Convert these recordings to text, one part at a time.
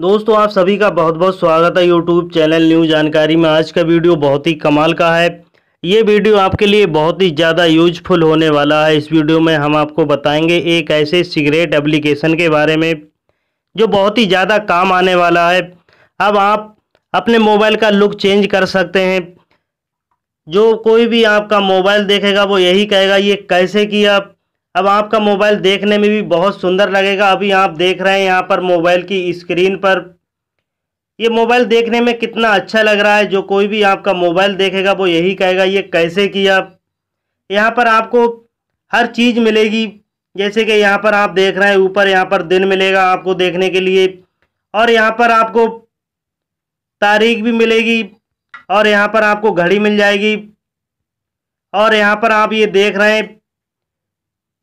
दोस्तों आप सभी का बहुत बहुत स्वागत है यूट्यूब चैनल न्यू जानकारी में आज का वीडियो बहुत ही कमाल का है ये वीडियो आपके लिए बहुत ही ज़्यादा यूजफुल होने वाला है इस वीडियो में हम आपको बताएंगे एक ऐसे सिगरेट एप्लीकेशन के बारे में जो बहुत ही ज़्यादा काम आने वाला है अब आप अपने मोबाइल का लुक चेंज कर सकते हैं जो कोई भी आपका मोबाइल देखेगा वो यही कहेगा ये कैसे किया अब आपका मोबाइल देखने में भी बहुत सुंदर लगेगा अभी आप देख रहे हैं यहाँ पर मोबाइल की स्क्रीन पर ये मोबाइल देखने में कितना अच्छा लग रहा है जो कोई भी आपका मोबाइल देखेगा वो यही कहेगा ये कैसे किया यहाँ पर आपको हर चीज़ मिलेगी जैसे कि यहाँ पर आप देख रहे हैं ऊपर यहाँ पर दिन मिलेगा आपको देखने के लिए और यहाँ पर आपको तारीख भी मिलेगी और यहाँ पर आपको घड़ी मिल जाएगी और यहाँ पर आप ये देख रहे हैं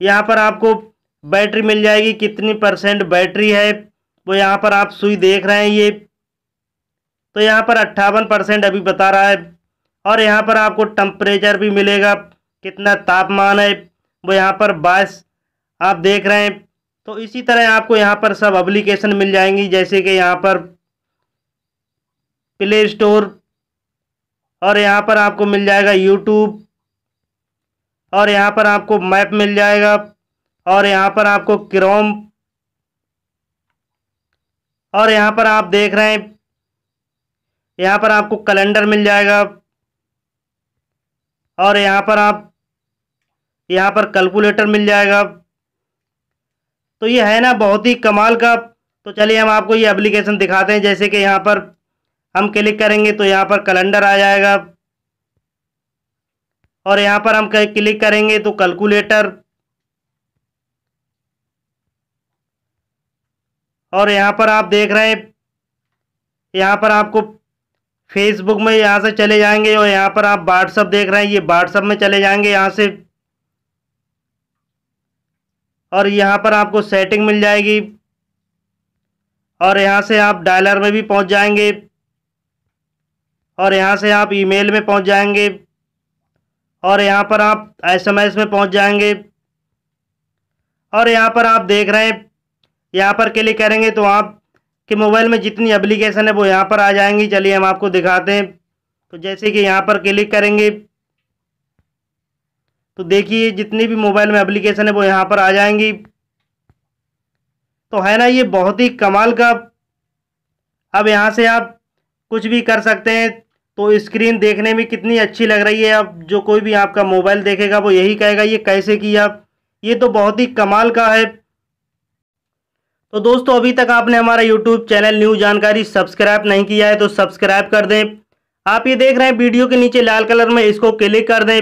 यहाँ पर आपको बैटरी मिल जाएगी कितनी परसेंट बैटरी है वो यहाँ पर आप सुई देख रहे हैं ये तो यहाँ पर अट्ठावन परसेंट अभी बता रहा है और यहाँ पर आपको टम्परेचर भी मिलेगा कितना तापमान है वो यहाँ पर बाईस आप देख रहे हैं तो इसी तरह आपको यहाँ पर सब अप्लीकेशन मिल जाएंगी जैसे कि यहाँ पर प्ले स्टोर और यहाँ पर आपको मिल जाएगा यूट्यूब और यहाँ पर आपको मैप मिल जाएगा और यहाँ पर आपको क्रोम और यहाँ पर आप देख रहे हैं यहाँ पर आपको कैलेंडर मिल जाएगा और यहाँ पर आप यहाँ पर कैलकुलेटर मिल जाएगा तो ये है ना बहुत ही कमाल का तो चलिए हम आपको ये एप्लीकेशन दिखाते हैं जैसे कि यहाँ पर हम क्लिक करेंगे तो यहाँ पर कैलेंडर आ जाएगा और यहाँ पर हम क्लिक करेंगे तो कैलकुलेटर और यहाँ पर आप देख रहे हैं यहाँ पर आपको फेसबुक में यहाँ से चले जाएंगे और यहाँ पर आप व्हाट्सअप देख रहे हैं ये व्हाट्सअप में चले जाएंगे यहाँ से और यहाँ पर आपको सेटिंग मिल जाएगी और यहाँ से आप डायलर में भी पहुँच जाएंगे और यहाँ से आप ईमेल में पहुँच जाएंगे और यहाँ पर आप एसएमएस में पहुँच जाएंगे और यहाँ पर आप देख रहे हैं यहाँ पर क्लिक करेंगे तो आप के मोबाइल में जितनी एप्लीकेशन है वो यहाँ पर आ जाएंगी चलिए हम आपको दिखाते हैं तो जैसे कि यहाँ पर क्लिक करेंगे तो देखिए जितनी भी मोबाइल में एप्लीकेशन है वो यहाँ पर आ जाएंगी तो है ना ये बहुत ही कमाल का अब यहाँ से आप कुछ भी कर सकते हैं तो स्क्रीन देखने में कितनी अच्छी लग रही है अब जो कोई भी आपका मोबाइल देखेगा वो यही कहेगा ये कैसे किया ये तो बहुत ही कमाल का है तो दोस्तों अभी तक आपने हमारा यूट्यूब चैनल न्यू जानकारी सब्सक्राइब नहीं किया है तो सब्सक्राइब कर दें आप ये देख रहे हैं वीडियो के नीचे लाल कलर में इसको क्लिक कर दें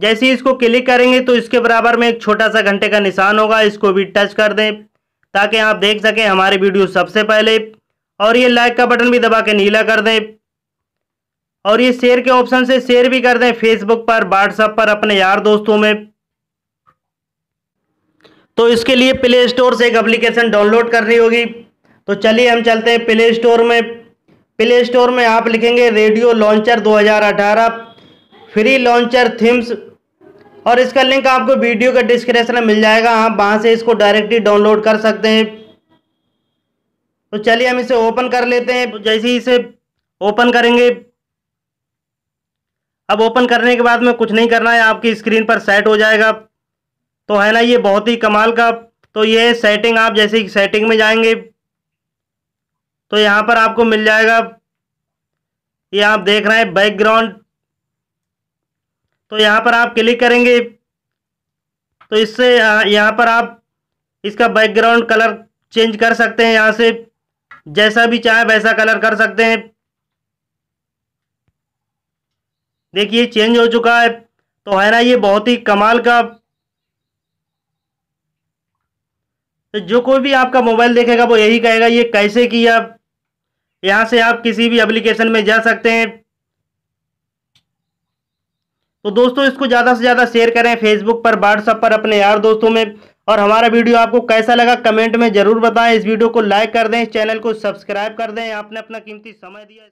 जैसे ही इसको क्लिक करेंगे तो इसके बराबर में एक छोटा सा घंटे का निशान होगा इसको भी टच कर दें ताकि आप देख सकें हमारे वीडियो सबसे पहले और ये लाइक का बटन भी दबा के नीला कर दें और ये शेयर के ऑप्शन से शेयर भी कर दें फेसबुक पर व्हाट्सएप पर अपने यार दोस्तों में तो इसके लिए प्ले स्टोर से एक एप्लीकेशन डाउनलोड करनी होगी तो चलिए हम चलते हैं प्ले स्टोर में प्ले स्टोर में आप लिखेंगे radio launcher 2018 free launcher themes और इसका लिंक आपको वीडियो का डिस्क्रिप्शन में मिल जाएगा आप वहाँ से इसको डायरेक्टली डाउनलोड कर सकते हैं तो चलिए हम इसे ओपन कर लेते हैं जैसे ही इसे ओपन करेंगे अब ओपन करने के बाद में कुछ नहीं करना है आपकी स्क्रीन पर सेट हो जाएगा तो है ना ये बहुत ही कमाल का तो ये सेटिंग आप जैसे ही सेटिंग में जाएंगे तो यहाँ पर आपको मिल जाएगा ये आप देख रहे हैं बैकग्राउंड तो यहाँ पर आप क्लिक करेंगे तो इससे यहाँ पर आप इसका बैकग्राउंड कलर चेंज कर सकते हैं यहाँ से जैसा भी चाहे वैसा कलर कर सकते हैं देखिए चेंज हो चुका है तो है ना ये बहुत ही कमाल का तो जो कोई भी आपका मोबाइल देखेगा वो यही कहेगा ये कैसे किया यहाँ से आप किसी भी एप्लीकेशन में जा सकते हैं तो दोस्तों इसको ज़्यादा से ज़्यादा शेयर करें फेसबुक पर व्हाट्सअप पर अपने यार दोस्तों में और हमारा वीडियो आपको कैसा लगा कमेंट में ज़रूर बताएं इस वीडियो को लाइक कर दें चैनल को सब्सक्राइब कर दें आपने अपना कीमती समय दिया